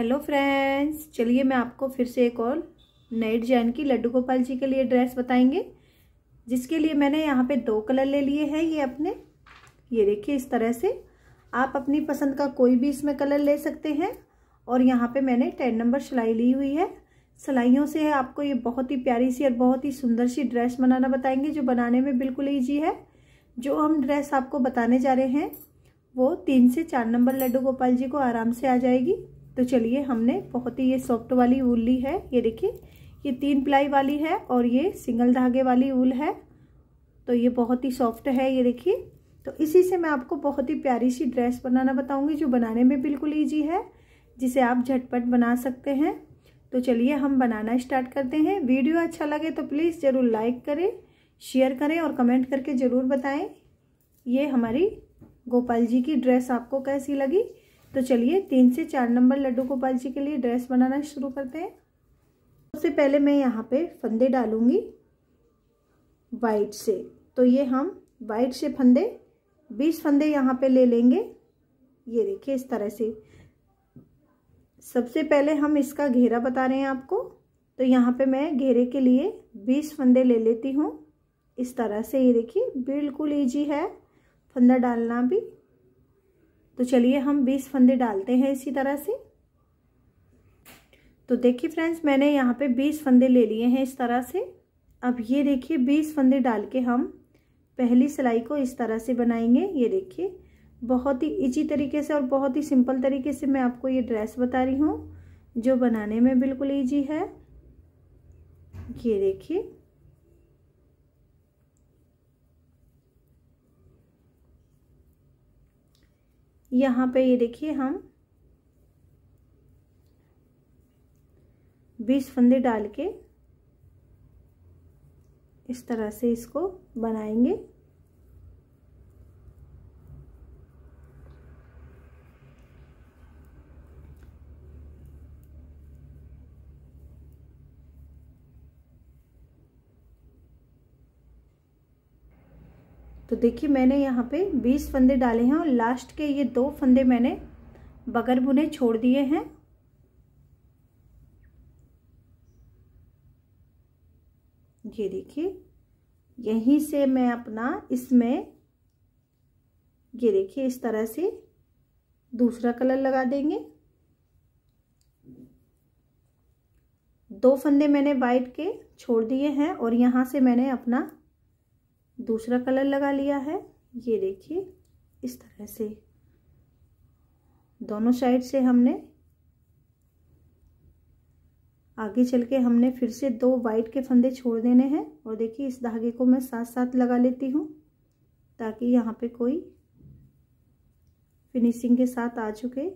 hello friends चलिए मैं आपको फिर से एक और नए डिजाइन की लड्डू गोपाल जी के लिए ड्रेस बताएंगे जिसके लिए मैंने यहाँ पे दो कलर ले लिए हैं ये अपने ये देखिए इस तरह से आप अपनी पसंद का कोई भी इसमें कलर ले सकते हैं और यहाँ पे मैंने टेन नंबर सिलाई ली हुई है सिलाइयों से है आपको ये बहुत ही प्यारी सी और बहुत ही सुंदर सी ड्रेस बनाना बताएंगे जो बनाने में बिल्कुल ईजी है जो हम ड्रेस आपको बताने जा रहे हैं वो तीन से चार नंबर लड्डू गोपाल जी को आराम से आ जाएगी तो चलिए हमने बहुत ही ये सॉफ्ट वाली वूल ली है ये देखिए ये तीन प्लाई वाली है और ये सिंगल धागे वाली वूल है तो ये बहुत ही सॉफ्ट है ये देखिए तो इसी से मैं आपको बहुत ही प्यारी सी ड्रेस बनाना बताऊंगी जो बनाने में बिल्कुल ईजी है जिसे आप झटपट बना सकते हैं तो चलिए हम बनाना स्टार्ट करते हैं वीडियो अच्छा लगे तो प्लीज़ ज़रूर लाइक करें शेयर करें और कमेंट करके ज़रूर बताएं ये हमारी गोपाल जी की ड्रेस आपको कैसी लगी तो चलिए तीन से चार नंबर लड्डू गोपाल जी के लिए ड्रेस बनाना शुरू करते हैं सबसे पहले मैं यहाँ पे फंदे डालूंगी वाइट से तो ये हम वाइट से फंदे बीस फंदे यहाँ पे ले लेंगे ये देखिए इस तरह से सबसे पहले हम इसका घेरा बता रहे हैं आपको तो यहाँ पे मैं घेरे के लिए बीस फंदे ले लेती हूँ इस तरह से ये देखिए बिल्कुल ईजी है फंदा डालना भी तो चलिए हम बीस फंदे डालते हैं इसी तरह से तो देखिए फ्रेंड्स मैंने यहाँ पे बीस फंदे ले लिए हैं इस तरह से अब ये देखिए बीस फंदे डाल के हम पहली सिलाई को इस तरह से बनाएंगे ये देखिए बहुत ही इजी तरीके से और बहुत ही सिंपल तरीके से मैं आपको ये ड्रेस बता रही हूँ जो बनाने में बिल्कुल ईजी है ये देखिए यहाँ पे ये देखिए हम बीस फंदे डाल के इस तरह से इसको बनाएंगे तो देखिए मैंने यहाँ पे बीस फंदे डाले हैं और लास्ट के ये दो फंदे मैंने बगर बुने छोड़ दिए हैं ये देखिए यहीं से मैं अपना इसमें ये देखिए इस तरह से दूसरा कलर लगा देंगे दो फंदे मैंने वाइट के छोड़ दिए हैं और यहाँ से मैंने अपना दूसरा कलर लगा लिया है ये देखिए इस तरह से दोनों साइड से हमने आगे चल के हमने फिर से दो वाइट के फंदे छोड़ देने हैं और देखिए इस धागे को मैं साथ साथ लगा लेती हूँ ताकि यहाँ पे कोई फिनिशिंग के साथ आ चुके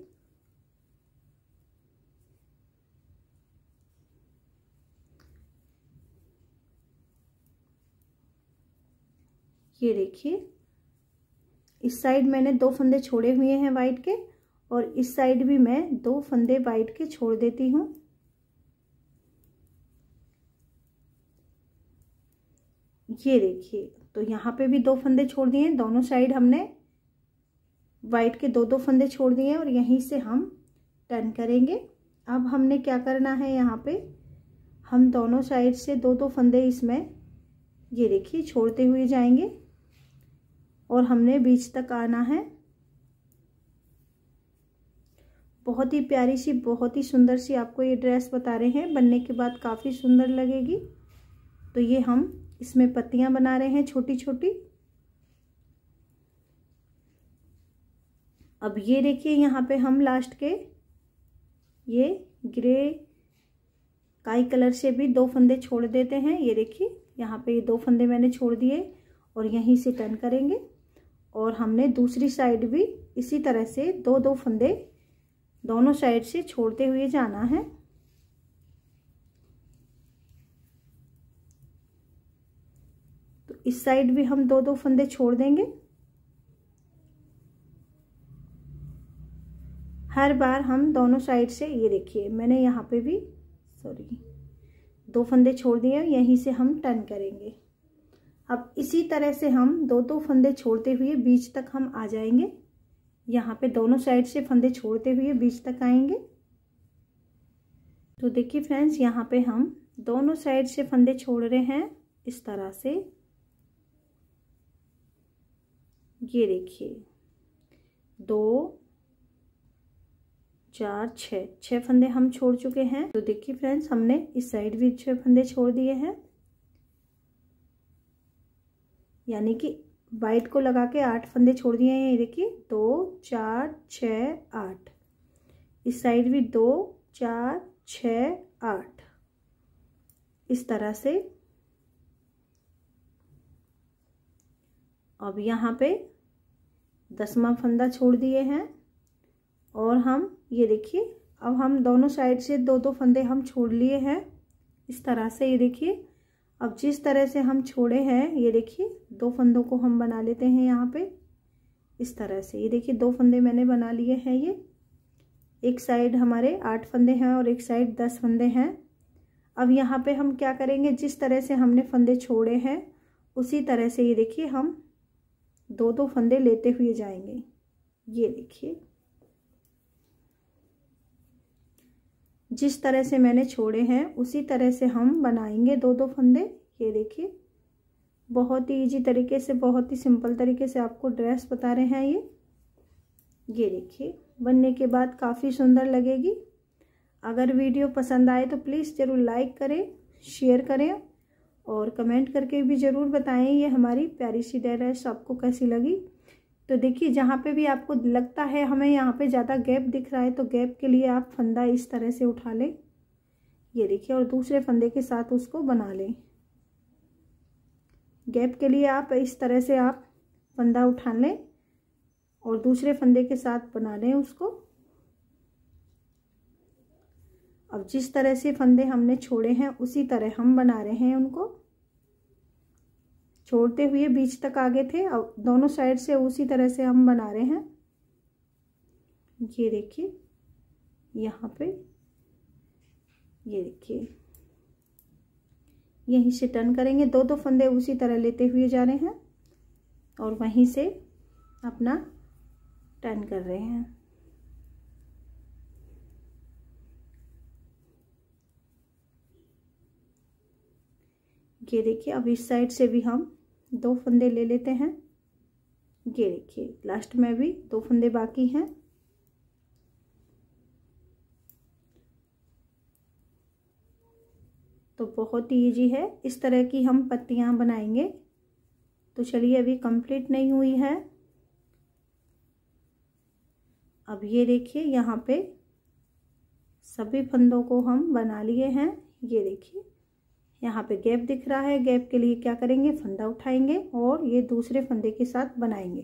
ये देखिए इस साइड मैंने दो फंदे छोड़े हुए हैं वाइट के और इस साइड भी मैं दो फंदे वाइट के छोड़ देती हूँ ये देखिए तो यहाँ पे भी दो फंदे छोड़ दिए हैं दोनों साइड हमने वाइट के दो दो फंदे छोड़ दिए हैं और यहीं से हम टर्न करेंगे अब हमने क्या करना है यहाँ पे हम दोनों साइड से दो दो फंदे इसमें ये देखिए छोड़ते हुए जाएंगे और हमने बीच तक आना है बहुत ही प्यारी सी बहुत ही सुंदर सी आपको ये ड्रेस बता रहे हैं बनने के बाद काफ़ी सुंदर लगेगी तो ये हम इसमें पत्तियाँ बना रहे हैं छोटी छोटी अब ये देखिए यहाँ पे हम लास्ट के ये ग्रे काई कलर से भी दो फंदे छोड़ देते हैं ये देखिए यहाँ पे ये दो फंदे मैंने छोड़ दिए और यहीं से टर्न करेंगे और हमने दूसरी साइड भी इसी तरह से दो दो फंदे दोनों साइड से छोड़ते हुए जाना है तो इस साइड भी हम दो दो फंदे छोड़ देंगे हर बार हम दोनों साइड से ये देखिए मैंने यहाँ पे भी सॉरी दो फंदे छोड़ दिए यहीं से हम टर्न करेंगे अब इसी तरह से हम दो दो फंदे छोड़ते हुए बीच तक हम आ जाएंगे यहाँ पे दोनों साइड से फंदे छोड़ते हुए बीच तक आएंगे तो देखिए फ्रेंड्स यहाँ पे हम दोनों साइड से फंदे छोड़ रहे हैं इस तरह से ये देखिए दो चार छः छः फंदे हम छोड़ चुके हैं तो देखिए फ्रेंड्स हमने इस साइड भी छः फंदे छोड़ दिए हैं यानी कि वाइट को लगा के आठ फंदे छोड़ दिए हैं ये देखिए दो चार छ आठ इस साइड भी दो चार छ आठ इस तरह से अब यहाँ पे दसवा फंदा छोड़ दिए हैं और हम ये देखिए अब हम दोनों साइड से दो दो फंदे हम छोड़ लिए हैं इस तरह से ये देखिए अब जिस तरह से हम छोड़े हैं ये देखिए दो फंदों को हम बना लेते हैं यहाँ पे इस तरह से ये देखिए दो फंदे मैंने बना लिए हैं ये एक साइड हमारे आठ फंदे हैं और एक साइड दस फंदे हैं अब यहाँ पे हम क्या करेंगे जिस तरह से हमने फंदे छोड़े हैं उसी तरह से ये देखिए हम दो दो फंदे लेते हुए जाएंगे ये देखिए जिस तरह से मैंने छोड़े हैं उसी तरह से हम बनाएंगे दो दो फंदे ये देखिए बहुत ही इजी तरीके से बहुत ही सिंपल तरीके से आपको ड्रेस बता रहे हैं ये ये देखिए बनने के बाद काफ़ी सुंदर लगेगी अगर वीडियो पसंद आए तो प्लीज़ ज़रूर लाइक करें शेयर करें और कमेंट करके भी ज़रूर बताएं ये हमारी प्यारी सी ड्रेस आपको कैसी लगी तो देखिए जहाँ पे भी आपको लगता है हमें यहाँ पे ज़्यादा गैप दिख रहा है तो गैप के लिए आप फंदा इस तरह से उठा लें ये देखिए और दूसरे फंदे के साथ उसको बना लें गैप के लिए आप इस तरह से आप फंदा उठा लें और दूसरे फंदे के साथ बना लें उसको अब जिस तरह से फंदे हमने छोड़े हैं उसी तरह हम बना रहे हैं उनको छोड़ते हुए बीच तक आगे थे अब दोनों साइड से उसी तरह से हम बना रहे हैं ये देखिए यहाँ पे ये देखिए यहीं से टर्न करेंगे दो दो फंदे उसी तरह लेते हुए जा रहे हैं और वहीं से अपना टर्न कर रहे हैं ये देखिए अब इस साइड से भी हम दो फंदे ले लेते हैं ये देखिए लास्ट में भी दो फंदे बाकी हैं तो बहुत ही ईजी है इस तरह की हम पत्तियाँ बनाएंगे तो चलिए अभी कंप्लीट नहीं हुई है अब ये देखिए यहाँ पे सभी फंदों को हम बना लिए हैं ये देखिए यहाँ पे गैप दिख रहा है गैप के लिए क्या करेंगे फंदा उठाएंगे और ये दूसरे फंदे के साथ बनाएंगे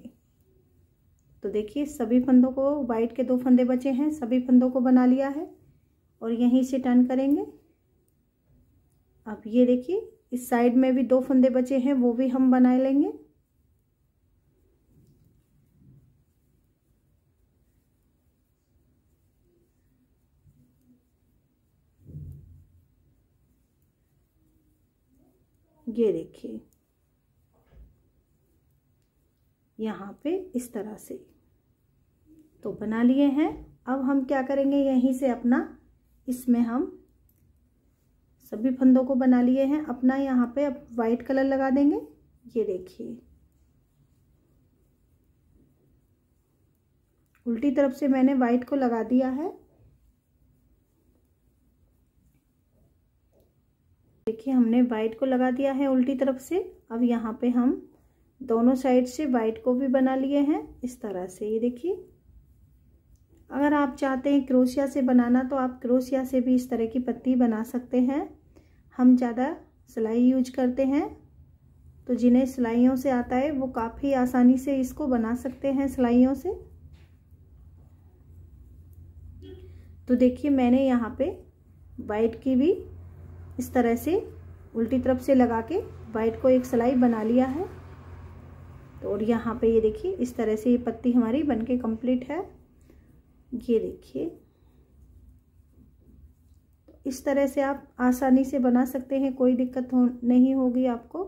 तो देखिए सभी फंदों को वाइट के दो फंदे बचे हैं सभी फंदों को बना लिया है और यहीं से टर्न करेंगे अब ये देखिए इस साइड में भी दो फंदे बचे हैं वो भी हम बना लेंगे ये देखिए यहाँ पे इस तरह से तो बना लिए हैं अब हम क्या करेंगे यहीं से अपना इसमें हम सभी फंदों को बना लिए हैं अपना यहाँ पे अब वाइट कलर लगा देंगे ये देखिए उल्टी तरफ से मैंने वाइट को लगा दिया है देखिए हमने वाइट को लगा दिया है उल्टी तरफ से अब यहाँ पे हम दोनों साइड से वाइट को भी बना लिए हैं इस तरह से ये देखिए अगर आप चाहते हैं क्रोशिया से बनाना तो आप क्रोशिया से भी इस तरह की पत्ती बना सकते हैं हम ज़्यादा सिलाई यूज करते हैं तो जिन्हें सिलाइयों से आता है वो काफ़ी आसानी से इसको बना सकते हैं सिलाइयों से तो देखिए मैंने यहाँ पे वाइट की भी इस तरह से उल्टी तरफ से लगा के वाइट को एक सिलाई बना लिया है तो और यहाँ पे ये देखिए इस तरह से ये पत्ती हमारी बनके कंप्लीट है ये देखिए तो इस तरह से आप आसानी से बना सकते हैं कोई दिक्कत हो नहीं होगी आपको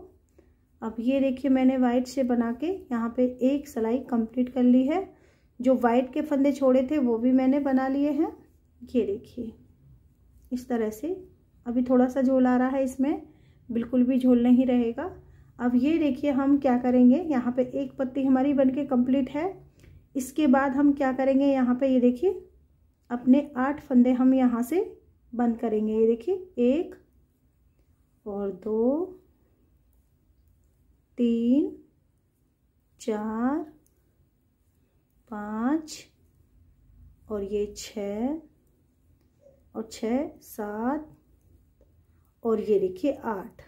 अब ये देखिए मैंने वाइट से बना के यहाँ पे एक सिलाई कंप्लीट कर ली है जो वाइट के फंदे छोड़े थे वो भी मैंने बना लिए हैं ये देखिए इस तरह से अभी थोड़ा सा झोल आ रहा है इसमें बिल्कुल भी झोल नहीं रहेगा अब ये देखिए हम क्या करेंगे यहाँ पे एक पत्ती हमारी बनके कंप्लीट है इसके बाद हम क्या करेंगे यहाँ पे ये देखिए अपने आठ फंदे हम यहाँ से बंद करेंगे ये देखिए एक और दो तीन चार पाँच और ये छ और छः सात और ये देखिए आठ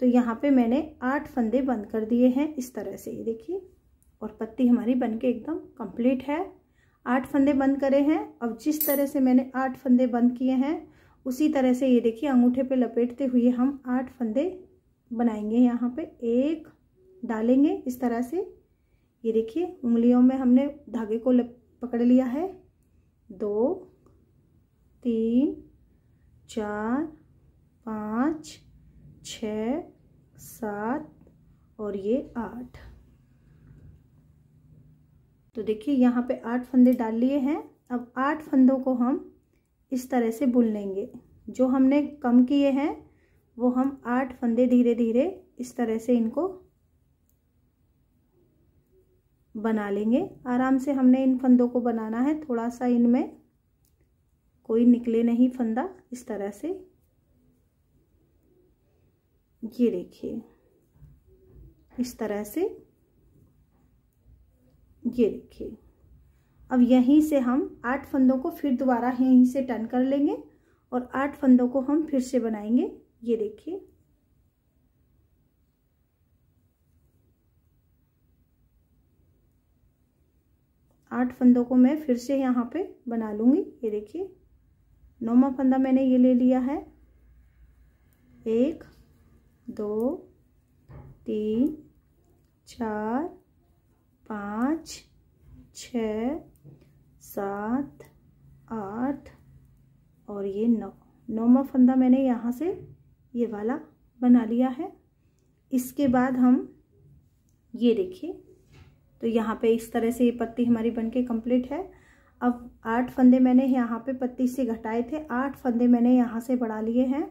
तो यहाँ पे मैंने आठ फंदे बंद कर दिए हैं इस तरह से ये देखिए और पत्ती हमारी बन के एकदम कंप्लीट है आठ फंदे बंद करे हैं अब जिस तरह से मैंने आठ फंदे बंद किए हैं उसी तरह से ये देखिए अंगूठे पे लपेटते हुए हम आठ फंदे बनाएंगे यहाँ पे एक डालेंगे इस तरह से ये देखिए उंगलियों में हमने धागे को पकड़ लिया है दो तीन चार पाँच छ सात और ये आठ तो देखिए यहाँ पे आठ फंदे डाल लिए हैं अब आठ फंदों को हम इस तरह से बुन लेंगे जो हमने कम किए हैं वो हम आठ फंदे धीरे धीरे इस तरह से इनको बना लेंगे आराम से हमने इन फंदों को बनाना है थोड़ा सा इनमें कोई निकले नहीं फंदा इस तरह से ये देखिए इस तरह से ये देखिए अब यहीं से हम आठ फंदों को फिर दोबारा यहीं से टर्न कर लेंगे और आठ फंदों को हम फिर से बनाएंगे ये देखिए आठ फंदों को मैं फिर से यहाँ पे बना लूंगी ये देखिए नौवा फंदा मैंने ये ले लिया है एक दो तीन चार पाँच छ सात आठ और ये नौ नौवा फंदा मैंने यहाँ से ये वाला बना लिया है इसके बाद हम ये देखिए तो यहाँ पे इस तरह से ये पत्ती हमारी बनके कंप्लीट है अब आठ फंदे मैंने यहाँ पे पत्ती से घटाए थे आठ फंदे मैंने यहाँ से बढ़ा लिए हैं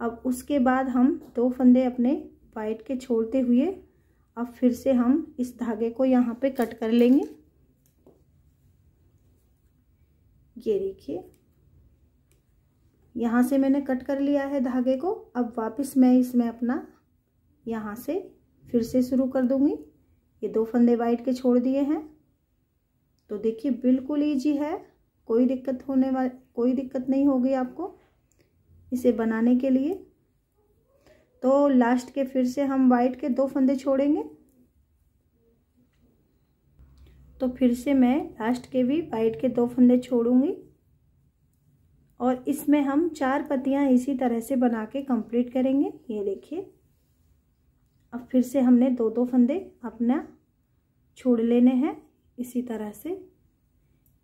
अब उसके बाद हम दो फंदे अपने वाइट के छोड़ते हुए अब फिर से हम इस धागे को यहाँ पे कट कर लेंगे ये देखिए यहाँ से मैंने कट कर लिया है धागे को अब वापस मैं इसमें अपना यहाँ से फिर से शुरू कर दूंगी ये दो फंदे वाइट के छोड़ दिए हैं तो देखिए बिल्कुल ईजी है कोई दिक्कत होने वाली कोई दिक्कत नहीं होगी आपको इसे बनाने के लिए तो लास्ट के फिर से हम वाइट के दो फंदे छोड़ेंगे तो फिर से मैं लास्ट के भी वाइट के दो फंदे छोड़ूंगी और इसमें हम चार पत्तियां इसी तरह से बना के कंप्लीट करेंगे ये देखिए अब फिर से हमने दो दो फंदे अपना छोड़ लेने हैं इसी तरह से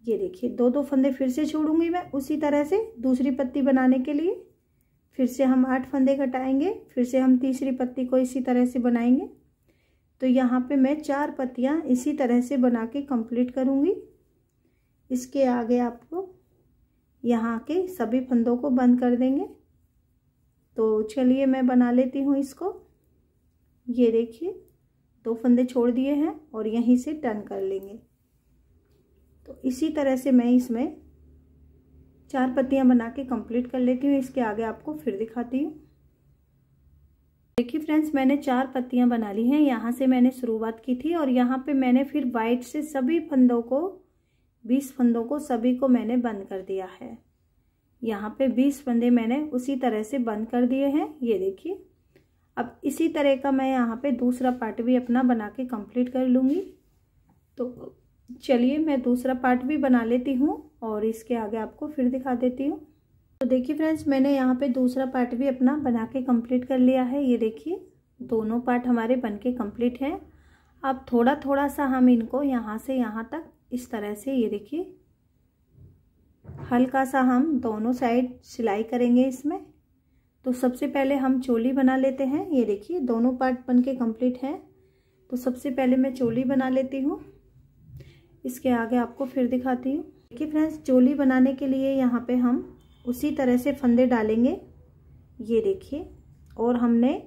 ये देखिए दो दो फंदे फिर से छोड़ूंगी मैं उसी तरह से दूसरी पत्ती बनाने के लिए फिर से हम आठ फंदे घटाएंगे फिर से हम तीसरी पत्ती को इसी तरह से बनाएंगे तो यहाँ पे मैं चार पत्तियाँ इसी तरह से बना के कंप्लीट करूँगी इसके आगे आपको यहाँ के सभी फंदों को बंद कर देंगे तो चलिए मैं बना लेती हूँ इसको ये देखिए दो फंदे छोड़ दिए हैं और यहीं से टर्न कर लेंगे तो इसी तरह से मैं इसमें चार पत्तियाँ बना के कंप्लीट कर लेती हूँ इसके आगे आपको फिर दिखाती हूँ देखिए फ्रेंड्स मैंने चार पत्तियाँ बना ली हैं यहाँ से मैंने शुरुआत की थी और यहाँ पे मैंने फिर वाइट से सभी फंदों को बीस फंदों को सभी को मैंने बंद कर दिया है यहाँ पे बीस फंदे मैंने उसी तरह से बंद कर दिए हैं ये देखिए अब इसी तरह का मैं यहाँ पे दूसरा पार्ट भी अपना बना के कंप्लीट कर लूँगी तो चलिए मैं दूसरा पार्ट भी बना लेती हूँ और इसके आगे आपको फिर दिखा देती हूँ तो देखिए फ्रेंड्स मैंने यहाँ पे दूसरा पार्ट भी अपना बना के कम्प्लीट कर लिया है ये देखिए दोनों पार्ट हमारे बन के कम्प्लीट हैं अब थोड़ा थोड़ा सा हम इनको यहाँ से यहाँ तक इस तरह से ये देखिए हल्का सा हम दोनों साइड सिलाई करेंगे इसमें तो सबसे पहले हम चोली बना लेते हैं ये देखिए दोनों पार्ट बन के कम्प्लीट हैं तो सबसे पहले मैं चोली बना लेती हूँ इसके आगे आपको फिर दिखाती हूँ देखिए फ्रेंड्स चोली बनाने के लिए यहाँ पे हम उसी तरह से फंदे डालेंगे ये देखिए और हमने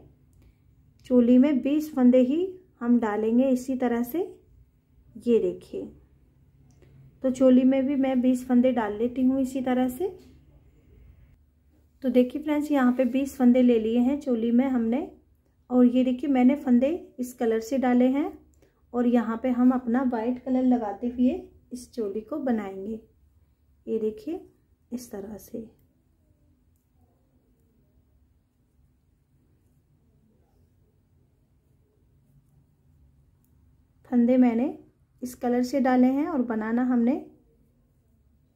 चोली में बीस फंदे ही हम डालेंगे इसी तरह से ये देखिए तो चोली में भी मैं बीस फंदे डाल लेती हूँ इसी तरह से तो देखिए फ्रेंड्स यहाँ पे बीस फंदे ले लिए हैं चोली में हमने और ये देखिए मैंने फंदे इस कलर से डाले हैं और यहाँ पे हम अपना वाइट कलर लगाते हुए इस चोली को बनाएंगे ये देखिए इस तरह से फंदे मैंने इस कलर से डाले हैं और बनाना हमने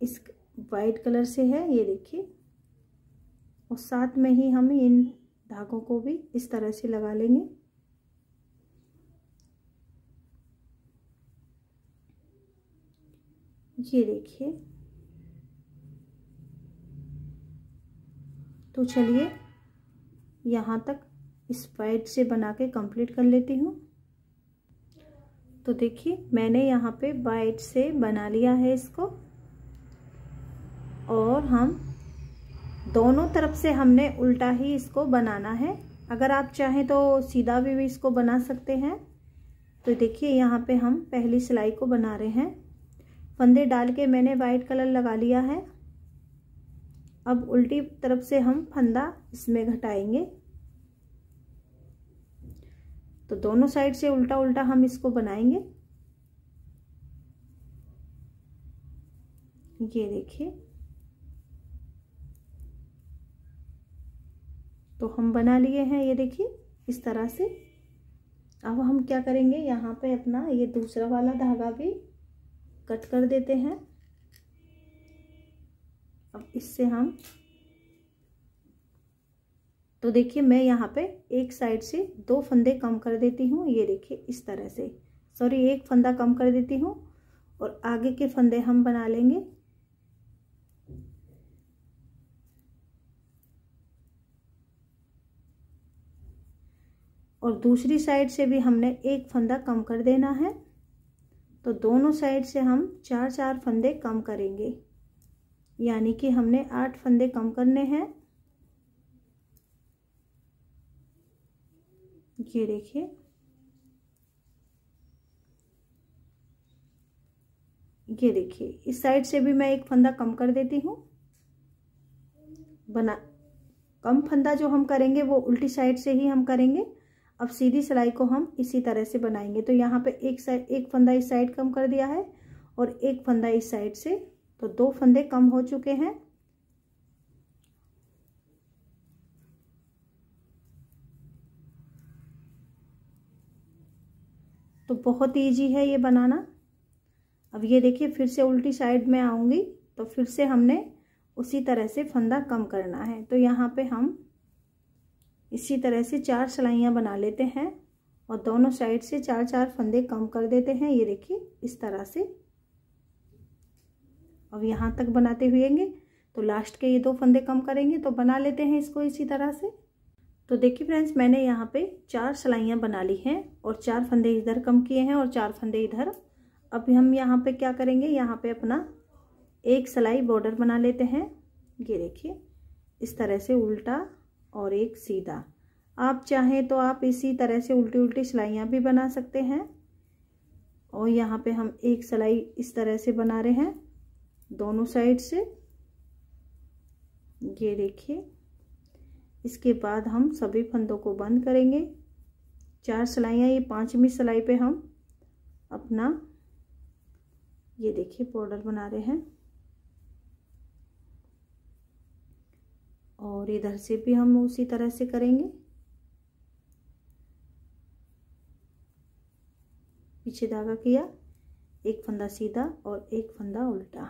इस वाइट कलर से है ये देखिए और साथ में ही हम इन धागों को भी इस तरह से लगा लेंगे ये देखिए तो चलिए यहाँ तक इस स्पाइड से बना के कंप्लीट कर लेती हूँ तो देखिए मैंने यहाँ पे वाइट से बना लिया है इसको और हम दोनों तरफ से हमने उल्टा ही इसको बनाना है अगर आप चाहें तो सीधा भी, भी इसको बना सकते हैं तो देखिए यहाँ पे हम पहली सिलाई को बना रहे हैं फंदे डाल के मैंने वाइट कलर लगा लिया है अब उल्टी तरफ से हम फंदा इसमें घटाएंगे तो दोनों साइड से उल्टा उल्टा हम इसको बनाएंगे ये देखिए तो हम बना लिए हैं ये देखिए इस तरह से अब हम क्या करेंगे यहाँ पे अपना ये दूसरा वाला धागा भी कट कर देते हैं अब इससे हम तो देखिए मैं यहाँ पे एक साइड से दो फंदे कम कर देती हूँ ये देखिए इस तरह से सॉरी एक फंदा कम कर देती हूँ और आगे के फंदे हम बना लेंगे और दूसरी साइड से भी हमने एक फंदा कम कर देना है तो दोनों साइड से हम चार चार फंदे कम करेंगे यानी कि हमने आठ फंदे कम करने हैं ये देखिए ये देखिए इस साइड से भी मैं एक फंदा कम कर देती हूँ बना कम फंदा जो हम करेंगे वो उल्टी साइड से ही हम करेंगे अब सीधी सिलाई को हम इसी तरह से बनाएंगे तो यहाँ पे एक साइड एक फंदा इस साइड कम कर दिया है और एक फंदा इस साइड से तो दो फंदे कम हो चुके हैं तो बहुत इजी है ये बनाना अब ये देखिए फिर से उल्टी साइड में आऊंगी तो फिर से हमने उसी तरह से फंदा कम करना है तो यहाँ पे हम इसी तरह से चार सिलाइयाँ बना लेते हैं और दोनों साइड से चार चार फंदे कम कर देते हैं ये देखिए इस तरह से अब यहाँ तक बनाते हुएंगे तो लास्ट के ये दो फंदे कम करेंगे तो बना लेते हैं इसको इसी तरह से तो देखिए फ्रेंड्स मैंने यहाँ पे चार सिलाइयाँ बना ली हैं और चार फंदे इधर कम किए हैं और चार फंदे इधर अब हम यहाँ पे क्या करेंगे यहाँ पे अपना एक सिलाई बॉर्डर बना लेते हैं ये देखिए इस तरह से उल्टा और एक सीधा आप चाहें तो आप इसी तरह से उल्टी उल्टी सिलाइयाँ भी बना सकते हैं और यहाँ पे हम एक सिलाई इस तरह से बना रहे हैं दोनों साइड से ये देखिए इसके बाद हम सभी फंदों को बंद करेंगे चार सिलाइयाँ ये पाँचवीं सिलाई पे हम अपना ये देखिए बॉर्डर बना रहे हैं और इधर से भी हम उसी तरह से करेंगे पीछे धागा किया एक फंदा सीधा और एक फंदा उल्टा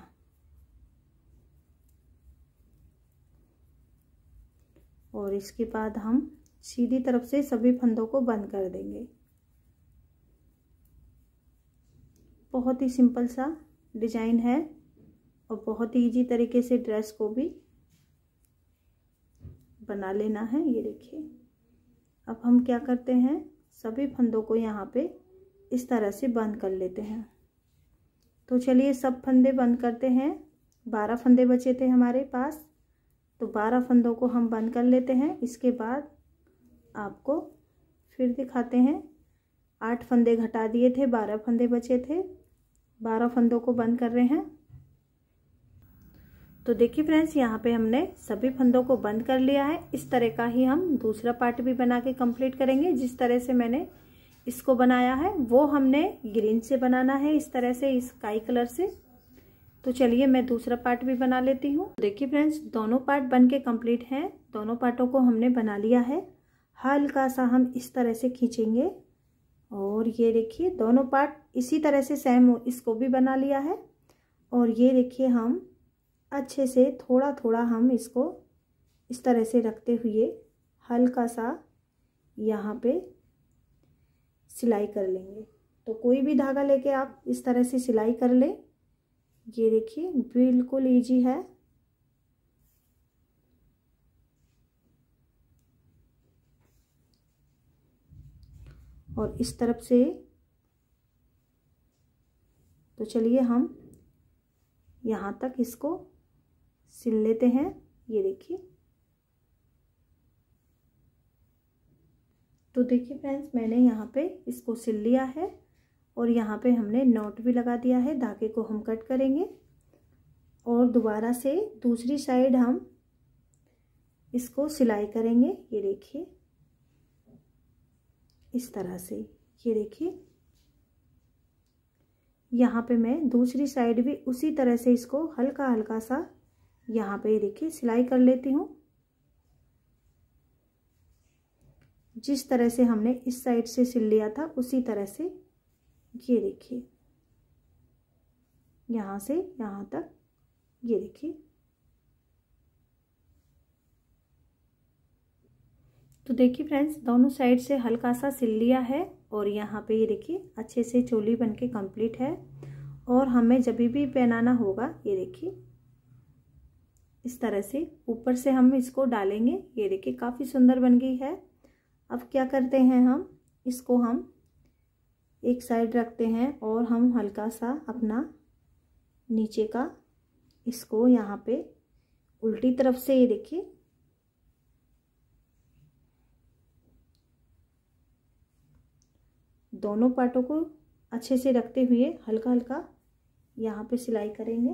और इसके बाद हम सीधी तरफ से सभी फंदों को बंद कर देंगे बहुत ही सिंपल सा डिजाइन है और बहुत ही इजी तरीके से ड्रेस को भी बना लेना है ये देखिए अब हम क्या करते हैं सभी फंदों को यहाँ पे इस तरह से बंद कर लेते हैं तो चलिए सब फंदे बंद करते हैं बारह फंदे बचे थे हमारे पास तो बारह फंदों को हम बंद कर लेते हैं इसके बाद आपको फिर दिखाते हैं आठ फंदे घटा दिए थे बारह फंदे बचे थे बारह फंदों को बंद कर रहे हैं तो देखिए फ्रेंड्स यहाँ पे हमने सभी फंदों को बंद कर लिया है इस तरह का ही हम दूसरा पार्ट भी बना के कंप्लीट करेंगे जिस तरह से मैंने इसको बनाया है वो हमने ग्रीन से बनाना है इस तरह से स्काई कलर से तो चलिए मैं दूसरा पार्ट भी बना लेती हूँ तो देखिए फ्रेंड्स दोनों पार्ट बन के कम्प्लीट हैं दोनों पार्टों को हमने बना लिया है हल्का सा हम इस तरह से खींचेंगे और ये देखिए दोनों पार्ट इसी तरह से सेम इसको भी बना लिया है और ये देखिए हम अच्छे से थोड़ा थोड़ा हम इसको इस तरह से रखते हुए हल्का सा यहाँ पे सिलाई कर लेंगे तो कोई भी धागा लेके आप इस तरह से सिलाई कर लें ये देखिए बिल्कुल ईजी है और इस तरफ से तो चलिए हम यहाँ तक इसको सिल लेते हैं ये देखिए तो देखिए फ्रेंड्स मैंने यहाँ पे इसको सिल लिया है और यहाँ पे हमने नॉट भी लगा दिया है धागे को हम कट करेंगे और दोबारा से दूसरी साइड हम इसको सिलाई करेंगे ये देखिए इस तरह से ये देखिए यहाँ पे मैं दूसरी साइड भी उसी तरह से इसको हल्का हल्का सा यहाँ पे देखिए सिलाई कर लेती हूँ जिस तरह से हमने इस साइड से सिल लिया था उसी तरह से ये देखिए यहाँ से यहाँ तक ये देखिए तो देखिए फ्रेंड्स दोनों साइड से हल्का सा सिल लिया है और यहाँ पे ये देखिए अच्छे से चोली बन के है और हमें जब भी पहनाना होगा ये देखिए इस तरह से ऊपर से हम इसको डालेंगे ये देखिए काफ़ी सुंदर बन गई है अब क्या करते हैं हम इसको हम एक साइड रखते हैं और हम हल्का सा अपना नीचे का इसको यहाँ पे उल्टी तरफ से ये देखिए दोनों पार्टों को अच्छे से रखते हुए हल्का हल्का यहाँ पे सिलाई करेंगे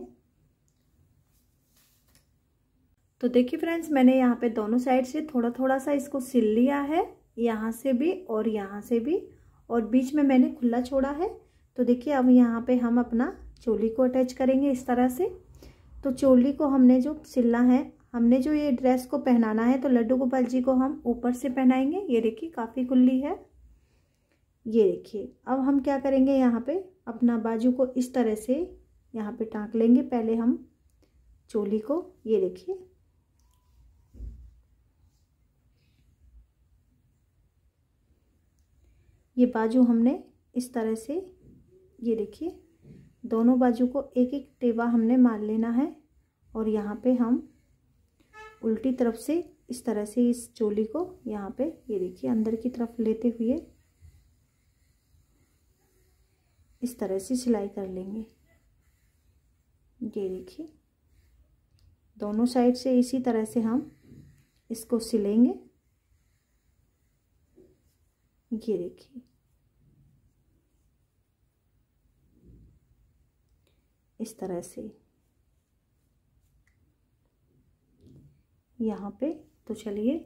तो देखिए फ्रेंड्स मैंने यहाँ पे दोनों साइड से थोड़ा थोड़ा सा इसको सिल लिया है यहाँ से भी और यहाँ से भी और बीच में मैंने खुला छोड़ा है तो देखिए अब यहाँ पे हम अपना चोली को अटैच करेंगे इस तरह से तो चोली को हमने जो सिलना है हमने जो ये ड्रेस को पहनाना है तो लड्डू गोपाल जी को हम ऊपर से पहनाएंगे ये देखिए काफ़ी खुली है ये देखिए अब हम क्या करेंगे यहाँ पे अपना बाजू को इस तरह से यहाँ पे टाँक लेंगे पहले हम चोली को ये देखिए ये बाजू हमने इस तरह से ये देखिए दोनों बाजू को एक एक टेबा हमने मार लेना है और यहाँ पे हम उल्टी तरफ से इस तरह से इस चोली को यहाँ पे ये देखिए अंदर की तरफ लेते हुए इस तरह से सिलाई कर लेंगे ये देखिए दोनों साइड से इसी तरह से हम इसको सिलेंगे ये देखिए इस तरह से यहाँ पे तो चलिए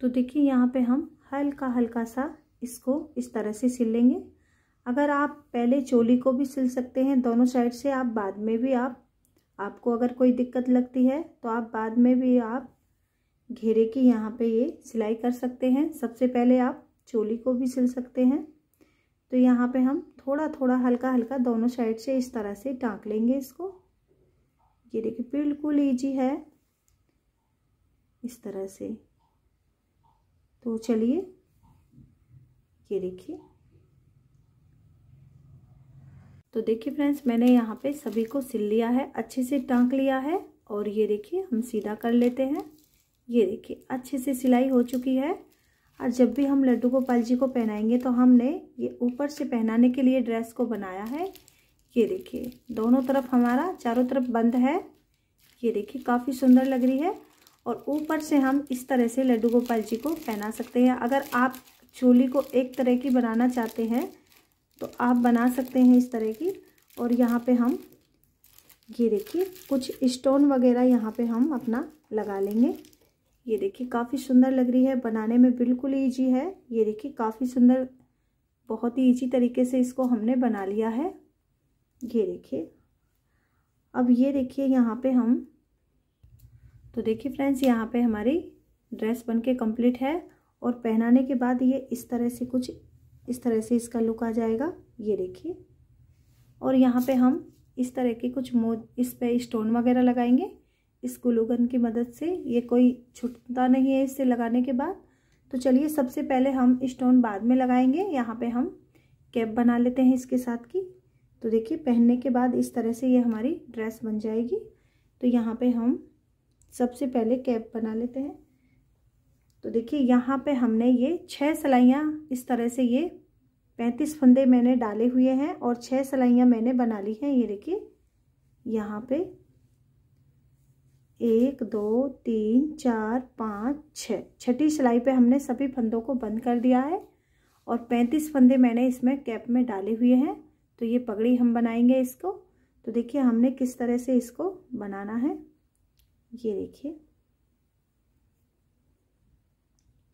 तो देखिए यहाँ पे हम हल्का हल्का सा इसको इस तरह से सिल लेंगे अगर आप पहले चोली को भी सिल सकते हैं दोनों साइड से आप बाद में भी आप आपको अगर कोई दिक्कत लगती है तो आप बाद में भी आप घेरे की यहाँ पे ये सिलाई कर सकते हैं सबसे पहले आप चोली को भी सिल सकते हैं तो यहाँ पे हम थोड़ा थोड़ा हल्का हल्का दोनों साइड से इस तरह से टाँक लेंगे इसको ये देखिए बिल्कुल ईजी है इस तरह से तो चलिए ये देखिए तो देखिए फ्रेंड्स मैंने यहाँ पे सभी को सिल लिया है अच्छे से टाँक लिया है और ये देखिए हम सीधा कर लेते हैं ये देखिए अच्छे से सिलाई हो चुकी है और जब भी हम लड्डू गोपाल जी को पहनाएंगे तो हमने ये ऊपर से पहनाने के लिए ड्रेस को बनाया है ये देखिए दोनों तरफ हमारा चारों तरफ बंद है ये देखिए काफ़ी सुंदर लग रही है और ऊपर से हम इस तरह से लड्डू गोपाल जी को पहना सकते हैं अगर आप चोली को एक तरह की बनाना चाहते हैं तो आप बना सकते हैं इस तरह की और यहाँ पे हम ये देखिए कुछ स्टोन वगैरह यहाँ पे हम अपना लगा लेंगे ये देखिए काफ़ी सुंदर लग रही है बनाने में बिल्कुल ईजी है ये देखिए काफ़ी सुंदर बहुत ही ईजी तरीके से इसको हमने बना लिया है ये देखिए अब ये देखिए यहाँ पे हम तो देखिए फ्रेंड्स यहाँ पे हमारी ड्रेस बनके कंप्लीट है और पहनाने के बाद ये इस तरह से कुछ इस तरह से इसका लुक आ जाएगा ये देखिए और यहाँ पे हम इस तरह के कुछ मो इस पे स्टोन वगैरह लगाएंगे इस ग्लू की मदद से ये कोई छुटता नहीं है इससे लगाने के बाद तो चलिए सबसे पहले हम स्टोन बाद में लगाएंगे यहाँ पे हम कैप बना लेते हैं इसके साथ की तो देखिए पहनने के बाद इस तरह से ये हमारी ड्रेस बन जाएगी तो यहाँ पे हम सबसे पहले कैप बना लेते हैं तो देखिए यहाँ पे हमने ये छः सलाइयाँ इस तरह से ये पैंतीस फंदे मैंने डाले हुए हैं और छः सलाइयाँ मैंने बना ली हैं ये देखिए यहाँ पर एक दो तीन चार पाँच छः छठी सिलाई पे हमने सभी फंदों को बंद कर दिया है और पैंतीस फंदे मैंने इसमें कैप में डाले हुए हैं तो ये पगड़ी हम बनाएंगे इसको तो देखिए हमने किस तरह से इसको बनाना है ये देखिए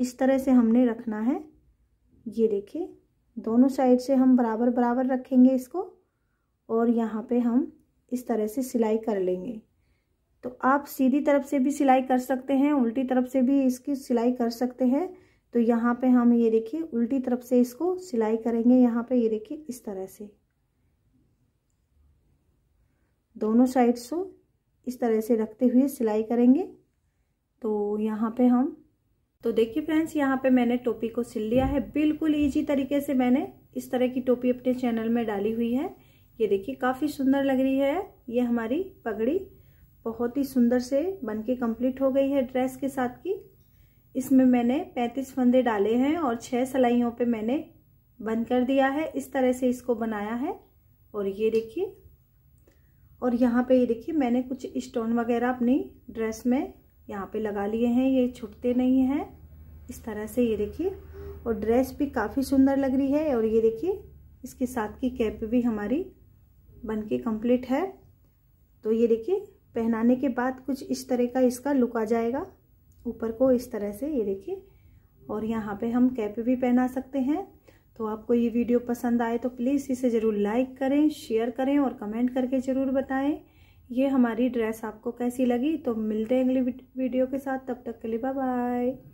इस तरह से हमने रखना है ये देखिए दोनों साइड से हम बराबर बराबर रखेंगे इसको और यहाँ पे हम इस तरह से सिलाई कर लेंगे तो आप सीधी तरफ से भी सिलाई कर सकते हैं उल्टी तरफ से भी इसकी सिलाई कर सकते हैं तो यहाँ पे हम ये देखिए उल्टी तरफ से इसको सिलाई करेंगे यहाँ पे ये देखिए इस तरह से दोनों साइड्स को इस तरह से रखते हुए सिलाई करेंगे तो यहाँ पे हम तो देखिए फ्रेंड्स यहाँ पे मैंने टोपी को सिल लिया है बिल्कुल इजी तरीके से मैंने इस तरह की टोपी अपने चैनल में डाली हुई है ये देखिए काफ़ी सुंदर लग रही है ये हमारी पगड़ी बहुत ही सुंदर से बनके कंप्लीट हो गई है ड्रेस के साथ की इसमें मैंने पैंतीस फंदे डाले हैं और छह सलाइयों पे मैंने बंद कर दिया है इस तरह से इसको बनाया है और ये देखिए और यहाँ पे ये देखिए मैंने कुछ स्टोन वगैरह अपनी ड्रेस में यहाँ पे लगा लिए हैं ये छुटते नहीं हैं इस तरह से ये देखिए और ड्रेस भी काफ़ी सुंदर लग रही है और ये देखिए इसके साथ की कैप भी हमारी बन के है तो ये देखिए पहनाने के बाद कुछ इस तरह का इसका लुक आ जाएगा ऊपर को इस तरह से ये देखिए और यहाँ पे हम कैप भी पहना सकते हैं तो आपको ये वीडियो पसंद आए तो प्लीज़ इसे ज़रूर लाइक करें शेयर करें और कमेंट करके ज़रूर बताएं ये हमारी ड्रेस आपको कैसी लगी तो मिलते हैं अगली वीडियो के साथ तब तक के लिए बाय बाय